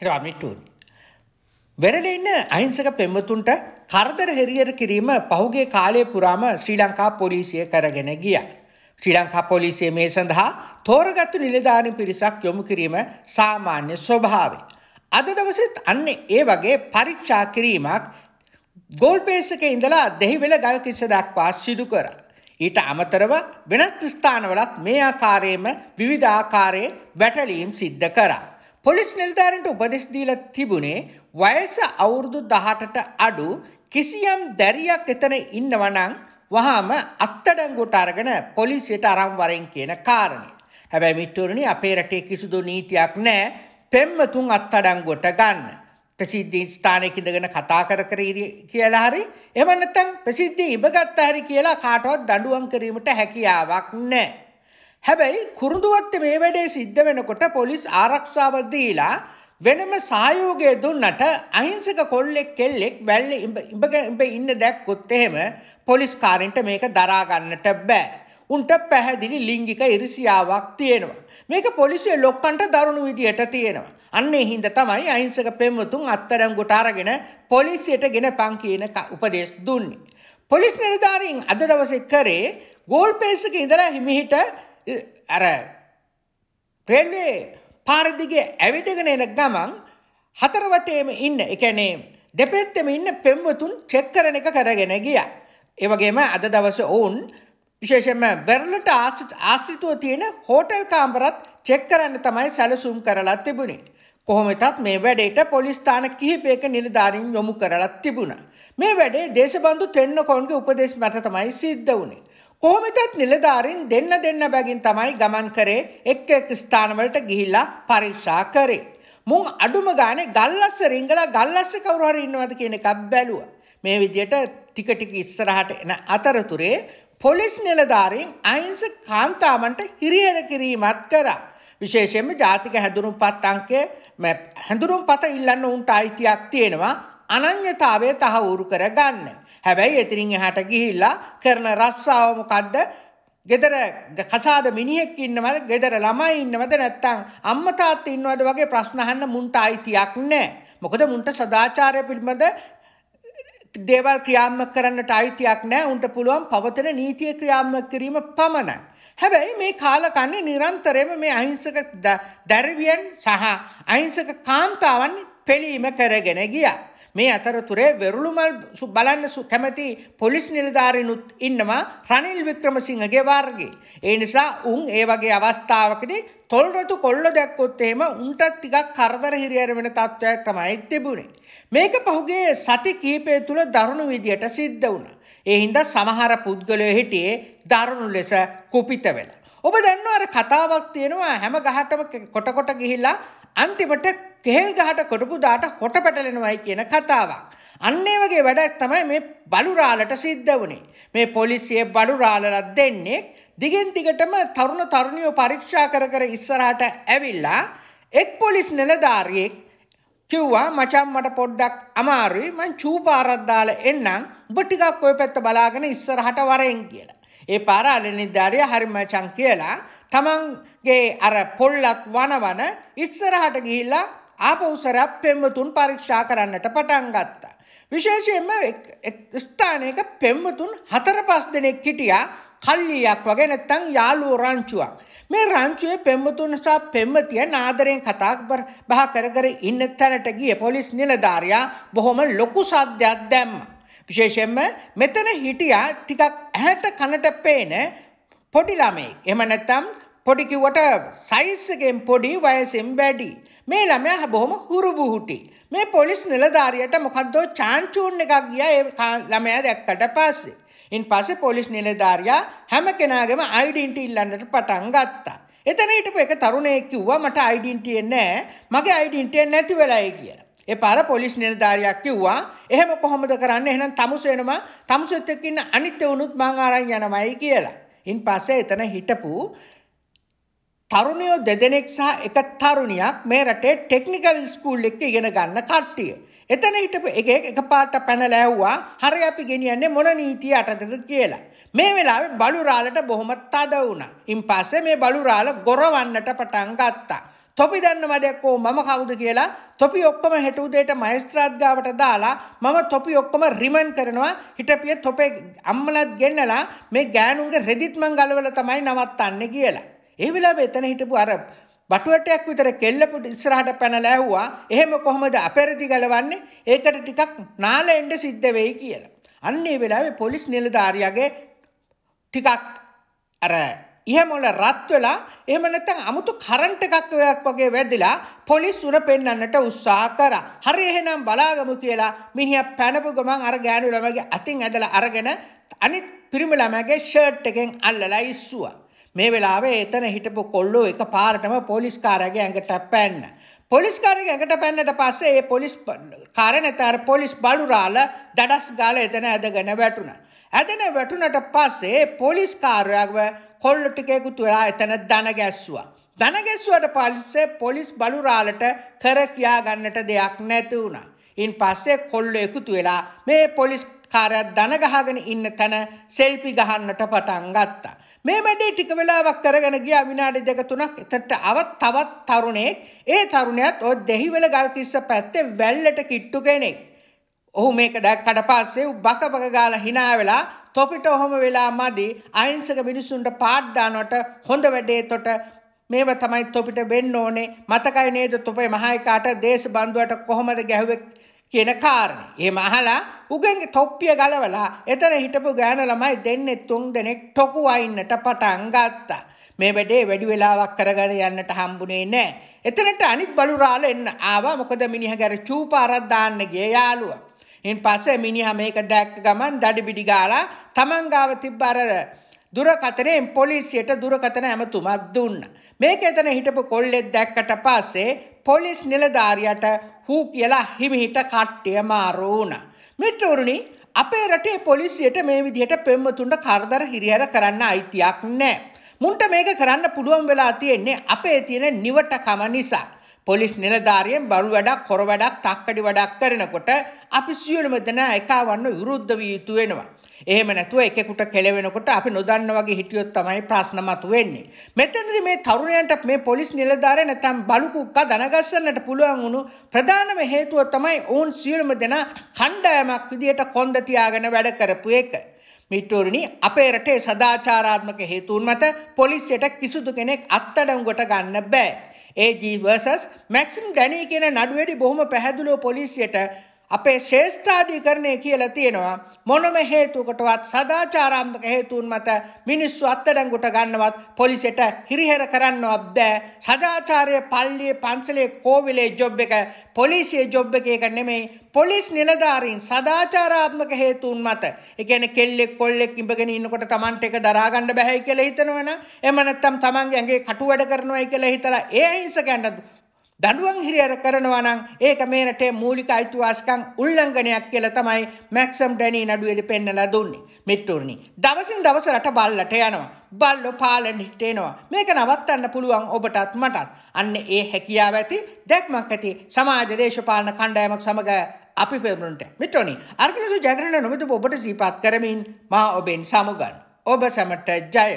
හිරාමිටූන්. වෙරළේ ඉන්න අහිංසක පෙම්වතුන්ට කරදර හෙරියර කිරීම පහුගේ කාලය පුරාම ශ්‍රී ලංකා පොලිසිය කරගෙන ගිය. ශ්‍රී ලංකා පොලිසිය මේ සඳහා තෝරගත්තු නිලධාරී පිරිසක් යොමු කිරීම සාමාන්‍ය ස්වභාවය. අද දවසෙත් අන්න ඒ වගේ පරීක්ෂා කිරීමක් ගෝල්පේසක ඉඳලා දෙහිවෙල ගල් කිස්ස දක්වා සිදු කරා. ඊට අමතරව වෙනත් ස්ථානවලත් මේ ආකාරයේම විවිධ ආකාරයේ වැටලීම් සිද්ධ කරා. පොලිස් නිලධාරන්ට උපදෙස් දීලා තිබුණේ වයස අවුරුදු 18ට අඩු කිසියම් දැරියක් එතන ඉන්නවනම් වහාම අත්අඩංගුවට අරගෙන පොලිසියට අරන් වරෙන් කියන කාරණේ. හැබැයි මිත්‍රෝනි අපේ රටේ කිසිදු නීතියක් නැහැ පෙම්මතුන් අත්අඩංගුවට ගන්න. ප්‍රසිද්ධි ස්ථානයක ඉඳගෙන කතා කර කර කියලා හරි එහෙම නැත්නම් ප්‍රසිද්ධිය ඉබගත්ත හරි කියලා කාටවත් දඬුවම් කිරීමට හැකියාවක් නැහැ. හැබැයි කුරුඳුවත්ත මේ වැඩේ සිද්ධ වෙනකොට පොලිස් ආරක්ෂාව දීලා වෙනම සහයෝගය දුන්නට අහිංසක කොල්ලෙක් කෙල්ලෙක් වැල්ල ඉඹ ඉන්න දැක්කොත් එහෙම පොලිස් කාරෙන්ට මේක දරා ගන්නට බෑ. උන්ට පැහැදිලි ලිංගික ඉරිසියාවක් තියෙනවා. මේක පොලිසිය ලොක්කන්ට දරුණු විදිහට තියෙනවා. අන්න හින්ද තමයි අහිංසක පෙම්වතුන් අත්තරැංගුට අරගෙන පොලිසියට ගෙන පං කියන උපදේශ දුන්නේ. පොලිස් නිලධාරීන් අද දවසේ කරේ ගෝල්පේසක ඉඳලා හිමිහිට අර රේල්වේ පාර දිගේ ඇවිදගෙන එන ගමන් හතර වටේම ඉන්න. ඒ කියන්නේ දෙපැත්තෙම ඉන්න පෙම්වතුන් චෙක් කරන එක කරගෙන ගියා. ඒ වගේම අද දවසේ ඔවුන් විශේෂයෙන්ම වෙරළට ආශ්‍රිතව තියෙන හෝටල් කාමරත් චෙක් කරන්න තමයි සැලසුම් කරලා තිබුණේ. කොහොමදත් මේ වැඩේට පොලිස් ස්ථාන කිහිපයක නිලධාරීන් යොමු කරලා තිබුණා. මේ වැඩේ දේශබන්දු තෙන්නකෝන්ගේ උපදේශ මත තමයි සිද්ධ වුණේ. කොහොමතත් නිලධාරීන් දෙන්න දෙන්න බැගින් තමයි ගමන් කරේ එක් එක් ස්ථානවලට ගිහිල්ලා පරීක්ෂා කරේ. මුං අඩුම ගානේ ගල්ලස්ස රිංගලා ගල්ලස්ස කවුරු හරි ඉන්නවද කියන එකක් බැලුවා. මේ විදිහට ටික ටික ඉස්සරහට එන අතරතුරේ පොලිස් නිලධාරීන් අහිංසක කාන්තාවන්ට හිරිහෙර කිරීමක් කරා. විශේෂයෙන්ම ජාතික හැඳුනුම්පත් අංකය හැඳුනුම්පත ඉල්ලන්න උන්ට අයිතියක් තියෙනවා අනන්‍යතාවය තහවුරු කරගන්න. හැබැයි එතිරින් එහාට ගිහිල්ලා කරන රස්සාව මොකද්ද? ගෙදර කසාද මිනිහෙක් ඉන්නවද? ගෙදර ළමයි ඉන්නවද? නැත්නම් අම්මා තාත්තා ඉන්නවද වගේ ප්‍රශ්න අහන්න මුන්ට අයිතියක් නැහැ. මොකද මුන්ට සදාචාරය පිළිබඳ දේවල් ක්‍රියාත්මක කරන්නට අයිතියක් නැහැ. උන්ට පුළුවන් පවතන නීතිය ක්‍රියාත්මක කිරීම පමණයි. හැබැයි මේ කාලකන්නේ නිරන්තරයෙන්ම මේ අහිංසක දැරවියන් සහ අහිංසක කාන්තාවන් පෙළීම කරගෙන ගියා. මේ අතරතුරේ වෙරුළුමල් බලන්න කැමති පොලිස් නිලධාරිනුත් ඉන්නවා රනිල් වික්‍රමසිංහගේ වර්ගේ. ඒ නිසා උන් ඒ වගේ අවස්ථාවකදී තොල්රතු කොල්ල දැක්කොත් එහෙම උන්ටත් ටිකක් කරදර හිරියර වෙන තත්ත්වයක් තමයි තිබුණේ. මේක පහුගේ සති කීපය තුළ දරුණු විදියට සිද්ධ වුණා. ඒ හින්දා සමහර පුද්ගලයෝ හිටියේ දරුණු ලෙස කුපිත වෙලා. ඔබ දන්නවා අර කතාවක් තියෙනවා හැම ගහටම කොට කොට ගිහිල්ලා අන්තිමට කෙහෙල් ගහට කොටපුදාට හොට පැටලෙනවයි කියන කතාවක්. අන්න ඒ වගේ වැඩක් තමයි මේ බලුරාලට සිද්ධ වුණේ. මේ පොලිසිය බලුරාලලත් දෙන්නේ දිගින් දිගටම තරුණ තරුණියෝ පරීක්ෂා කර කර ඉස්සරහට ඇවිල්ලා එක් පොලිස් නිලධාරියෙක් කිව්වා මචං මට පොඩ්ඩක් අමාරුයි මං චූපාරක් දාලා එන්නම් ඔබ ටිකක් ওই පැත්ත බලාගෙන ඉස්සරහට වරෙන් කියලා. ඒ පාර අලනිදාරිය හරි මචං කියලා තමන්ගේ අර පොල්ලත් වනවන ඉස්සරහට ගිහිල්ලා ආපහු සැරයක් පෙම්වතුන් පරීක්ෂා කරන්නට පටන් ගත්තා. විශේෂයෙන්ම ස්ථානයක පෙම්වතුන් හතර පස් දෙනෙක් හිටියා කල්ලියක් වගේ නැත්තම් යාළුවෝ රංචුවක්. මේ රංචුවේ පෙම්වතුන් සහ පෙම්වතිය නාදරයෙන් කතා බහ කර කර ඉන්න තැනට ගිය පොලිස් නිලධාරියා බොහොම ලොකු සද්දයක් දැම්මා. විශේෂයෙන්ම මෙතන හිටියා ටිකක් ඇහැට කනට පේන පොඩි ළමෙක්. එහෙම නැත්තම් පොඩි කිව්වට සයිස් එකෙන් පොඩි වයසෙන් වැඩි. මේ ළමයා බොහොම හුරුබුහුටි. මේ පොලිස් නිලධාරියට මොකද්දෝ චාන්චූන් එකක් ගියා ඒ ළමයා දැක්කට පස්සේ. ඉන් පස්සේ පොලිස් නිලධාරියා හැම කෙනාගේම අයිඩෙන්ටි ඉල්ලන්නට පටන් ගත්තා. එතන හිටපු එක තරුණයෙක් කිව්වා මට අයිඩෙන්ටිය නැහැ. මගේ අයිඩෙන්ටිය නැති වෙලයි කියලා. ඒ පාර පොලිස් නිලධාරියක් කිව්වා එහෙම කොහොමද කරන්න එහෙනම් තමුසේනම තමුසෙත් එක්ක ඉන්න අනිත් එවුනුත් මං අරන් යනමයි කියලා. ඉන් පස්සේ එතන හිටපු තරුණයෝ දෙදෙනෙක් සහ එක තරුණියක් මේ රටේ ටෙක්නිකල් ස්කූල් එකේ ඉගෙන ගන්න කට්ටිය. එතන හිටපු එකෙක් එකපාරට පැනලා ඇව්වා හරි අපි ගෙනියන්නේ මොන නීතිය යටතේද කියලා. මේ වෙලාවේ බලුරාලට බොහොම තද වුණා. ඉන්පස්සේ මේ බලුරාල ගොරවන්නට පටන් ගත්තා. තොපි දන්නවද එක්කෝ මම කවුද කියලා තොපි ඔක්කොම හෙට උදේට මහේස්ත්‍රාත් ගාවට දාලා මම තොපි ඔක්කොම රිමන්ඩ් කරනවා හිටපිය තොපේ අම්මලත් ගෙන්නලා මේ ගෑනුන්ගේ රෙදිත් මං ගලවලා තමයි නවත්තන්නේ කියලා ඒ වෙලාවේ එතන හිටපු අර බටුවටයක් විතර කෙල්ලපු ඉස්සරහට පැනලා ඇහුවා එහෙම කොහොමද අපරදි ගලවන්නේ ඒකට ටිකක් නාලෙන්න සිද්ධ වෙයි කියලා. අන්න ඒ වෙලාවේ පොලිස් නිලධාරියාගේ ටිකක් අර ඉහමොල රත් වෙලා එහෙම නැත්නම් 아무තු කරන්ට් එකක් ඔයක් වගේ වැදිලා පොලිස් උර පෙන්වන්නට උත්සාහ කරා. හරි එහෙනම් බලාගමු කියලා මිනිහා පැනපු ගමන් අර ගෑනු ළමයාගේ අතින් ඇදලා අරගෙන අනිත් පිරිමි ළමයාගේ ෂර්ට් එකෙන් අල්ලලා ඉස්සුවා. මේ වෙලාවේ එතන හිටපු කොල්ලෝ එක පාරටම පොලිස්කාරගේ ඇඟට පැන්න. පොලිස්කාරගේ ඇඟට පැන්නට පස්සේ ඒ පොලිස් කාරණතර පොලිස් බලුරාල දඩස් ගාල එතන ඇදගෙන වැටුණ. ඇදන වැටුනට පස්සේ පොලිස්කාරයක්ව කොල්ල ටිකෙකුතු වෙලා එතන දන ගැස්සුවා. දන ගැස්සුවට පස්සේ පොලිස් බලුරාලට කර කියා ගන්නට දෙයක් නැති වුණා. ඉන් පස්සේ කොල්ලෝ එකතු වෙලා මේ පොලිස් කාරයක් දන ගහගෙන ඉන්න තැන සෙල්පි ගහන්නට පටන් ගත්තා. මේ වැඩේ ටික වෙලාවක් කරගෙන ගියා විනාඩි දෙක තුනක් එතනට අවත් තවත් තරුණයෙක් ඒ තරුණයාත් ඔය දෙහිවල ගල්කිස්ස පැත්තේ වැල්ලට කිට්ටු කෙනෙක්. ඔහු මේක දැක්කට පස්සේ බකබක ගාලා hina වෙලා තොපිට ඔහම වෙලා මදි අහිංසක මිනිසුන්ට පාඩ් දානකොට හොඳ වැඩේ තොට මේව තමයි තොපිට වෙන්න ඕනේ මතකයි නේද තොපේ මහායිකාට දේශ බන්දුවට කොහොමද ගැහුවේ කියන කාරණේ. එහෙම අහලා උගෙන්ගේ තොප්පිය ගලවලා එතන හිටපු ගෑන ළමයි දෙන්නේ තුන් දෙනෙක් ටොකු වයින්නට පටන් ගත්තා. මේ වැඩේ වැඩි වෙලාවක් කරගෙන යන්නට හම්බුනේ නැහැ. එතනට අනිත් බලුරාල එන්න ආවා මොකද මිනිහ ගැර චූපාරක් දාන්න ගිය යාළුවා. ඉන් පස්සේ මිනිහා මේක දැක්ක ගමන් දඩබිඩි ගාලා තමන් ගාව තිබ්බ අර දුරකතනෙන් පොලිසියට දුරකතන ඇමතුමක් දුන්න. මේක එතන හිටපු කොල්ලෙක් දැක්කට පස්සේ පොලිස් නිලධාරියට හූ කියලා හිමිහිට කට්ටියම අරෝණ. මෙටවරුණි අපේ රටේ පොලිසියට මේ විදිහට පෙම්මතුන්ට කරදර හිරිහැර කරන්න අයිතියක් නෑ. මුන්ට මේක කරන්න පුළුවන් වෙලා තියෙන්නේ අපේ තියෙන නිවටකම නිසා. පොලිස් නිලධාරියෙන් බරු වැඩක් කොර වැඩක් තක්කඩි වැඩක් කරනකොට අපි සියලුම දෙනා එකවන්න විරුද්ධ විය යුතු වෙනවා. එහෙම නැතුව එකෙකුට කෙලවෙනකොට අපි නොදන්න වගේ හිටියොත් තමයි ප්‍රශ්න මතුවෙන්නේ. මෙතනදී මේ තරුණයන්ට මේ පොලිස් නිලධාරිය නැත්නම් බලුකුක්කා දනගස්සන්නට පුළුවන් වුණු ප්‍රධානම හේතුව තමයි ඔවුන් සියලුම දෙනා කණ්ඩායමක් විදියට කොන්ද තියාගෙන වැඩ කරපු එක. මිටුවරණි අපේ රටේ සදාචාරාත්මක හේතුන් මත පොලිසියට කිසිදු කෙනෙක් අත්තඩංගුවට ගන්න බෑ. AG versus මැක්සිම් ඩැනී කියන නඩුවේදී බොහොම පැහැදිලිව පොලිසියට අපේ ශ්‍රේෂ්ඨාධිකරණය කියලා තියෙනවා මොනම හේතුවකටවත් සදාචාරාත්මක හේතුන් මත මිනිස්සු අත්අඩංගුවට ගන්නවත් පොලිසියට හිරිහෙර කරන්නවත් බෑ සදාචාරය පල්ලියේ පන්සලේ කෝවිලේ ජොබ් එක පොලිසියේ ජොබ් එක එක නෙමෙයි පොලිස් නිලධාරීන් සදාචාරාත්මක හේතුන් මත ඒ කියන්නේ කෙල්ලෙක් කොල්ලෙක් ඉඹගෙන ඉන්නකොට Tamanට එක දරා ගන්න බෑයි කියලා හිතනවනම් එහෙම නැත්නම් Tamanගේ ඇඟේ කටු වැඩ කරනවායි කියලා හිතලා ඒ අහිංසකයන්ට දඬුවම් හිරිහැර කරනවා නම් ඒක මේ රටේ මූලික අයිතිවාසිකම් උල්ලංඝනයක් කියලා තමයි මැක්සම් ඩැනී නඩුවේදී පෙන්නලා දුන්නේ. මිට්ටුරුනි. දවසින් දවස රට බල්ලට යනවා. බල්ලෝ පාලන හිටේනවා. මේක නවත්තන්න පුළුවන් ඔබටත් මටත්. අන්න ඒ හැකියාව ඇති දැක්මක් ඇති සමාජ දේශපාලන කණ්ඩායමක් සමග අපි පෙරමුණට. මිට්ටුරුනි. අර්ගලසු ජගරණ නොමිතු ඔබට සීපත් කරමින් මා ඔබෙන් සමුගන්න. ඔබ සමට ජය.